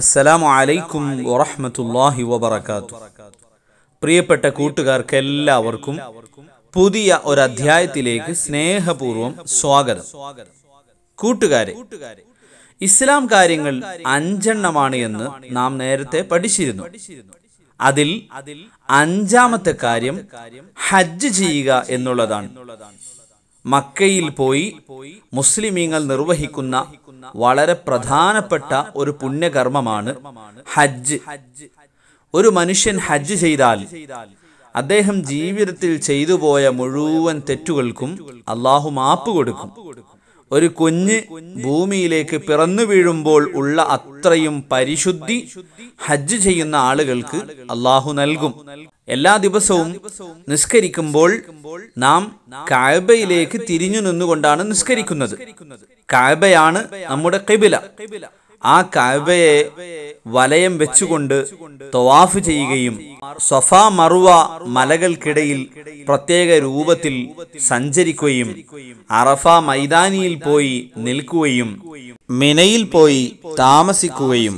അസ്സലാമു അലൈക്കും വറഹമത്തല്ലാഹി വബർക്കാത്തു പ്രിയപ്പെട്ട കൂട്ടുകാർക്ക് എല്ലാവർക്കും പുതിയ ഒരു അധ്യായത്തിലേക്ക് സ്നേഹപൂർവം സ്വാഗതം കൂട്ടുകാരെ ഇസ്ലാം കാര്യങ്ങൾ അഞ്ചെണ്ണമാണ് എന്ന് നാം നേരത്തെ പഠിച്ചിരുന്നു അതിൽ അഞ്ചാമത്തെ കാര്യം ഹജ്ജ് ചെയ്യുക എന്നുള്ളതാണ് മക്കയിൽ പോയി മുസ്ലിമീങ്ങൾ നിർവഹിക്കുന്ന വളരെ പ്രധാനപ്പെട്ട ഒരു പുണ്യകർമ്മമാണ് ഹജ്ജ് ഒരു മനുഷ്യൻ ഹജ്ജ് ചെയ്താൽ അദ്ദേഹം ജീവിതത്തിൽ ചെയ്തു പോയ മുഴുവൻ തെറ്റുകൾക്കും അള്ളാഹു മാപ്പ് കൊടുക്കും ഒരു കുഞ്ഞ് ഭൂമിയിലേക്ക് പിറന്നു വീഴുമ്പോൾ ഉള്ള അത്രയും പരിശുദ്ധി ഹജ്ജ് ചെയ്യുന്ന ആളുകൾക്ക് അള്ളാഹു നൽകും എല്ലാ ദിവസവും നിസ്കരിക്കുമ്പോൾ നാം കായബയിലേക്ക് തിരിഞ്ഞു നിന്നുകൊണ്ടാണ് നിസ്കരിക്കുന്നത് കായബയാണ് നമ്മുടെ കിബില ആ കായബയെ വലയം വെച്ചുകൊണ്ട് തവാഫ് ചെയ്യുകയും സഫ മറുവ മലകൾക്കിടയിൽ പ്രത്യേക രൂപത്തിൽ സഞ്ചരിക്കുകയും അറഫ മൈതാനിയിൽ പോയി നിൽക്കുകയും മിനയിൽ പോയി താമസിക്കുകയും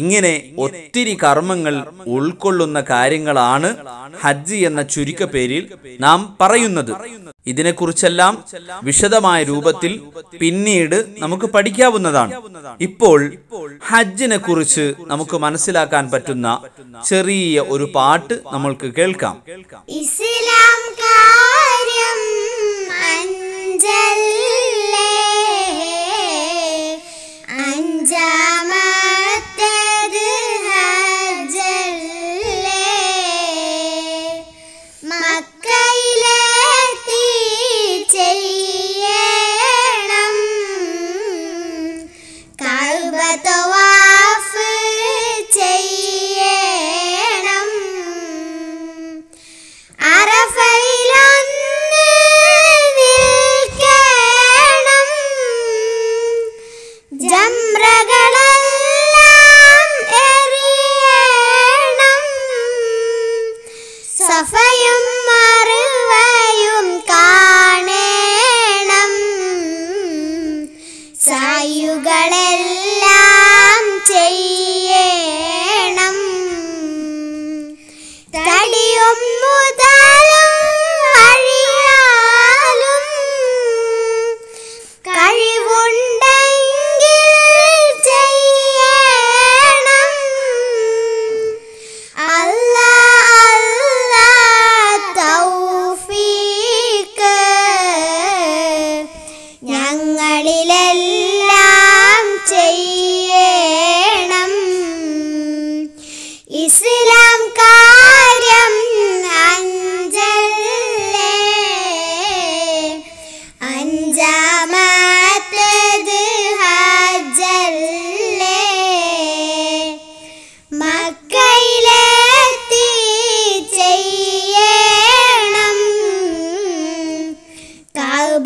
ഇങ്ങനെ ഒത്തിരി കർമ്മങ്ങൾ ഉൾക്കൊള്ളുന്ന കാര്യങ്ങളാണ് ഹജ്ജ് എന്ന ചുരുക്കപ്പേരിൽ നാം പറയുന്നത് ഇതിനെക്കുറിച്ചെല്ലാം വിശദമായ രൂപത്തിൽ പിന്നീട് നമുക്ക് പഠിക്കാവുന്നതാണ് ഇപ്പോൾ ഹജ്ജിനെ കുറിച്ച് നമുക്ക് മനസ്സിലാക്കാൻ പറ്റുന്ന ചെറിയ ഒരു പാട്ട് നമ്മൾക്ക് കേൾക്കാം കേൾക്കാം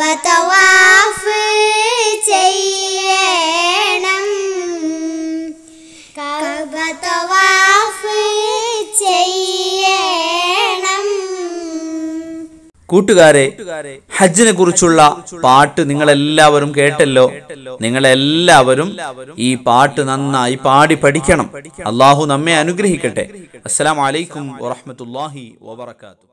തവാഫ് ചെയ്യണം കബ തവാഫ് ചെയ്യണം കൂട്ടുകാരെ ഹജ്ജിനെ കുറിച്ചുള്ള പാട്ട് നിങ്ങളെല്ലാവരും കേട്ടല്ലോ നിങ്ങളെല്ലാവരും ഈ പാട്ട് നന്നായി പാടി പഠിക്കണം അള്ളാഹു നമ്മെ അനുഗ്രഹിക്കട്ടെ അസ്സലാം വലൈക്കും വറഹമത്തല്ലാഹി വബർക്കാത്തു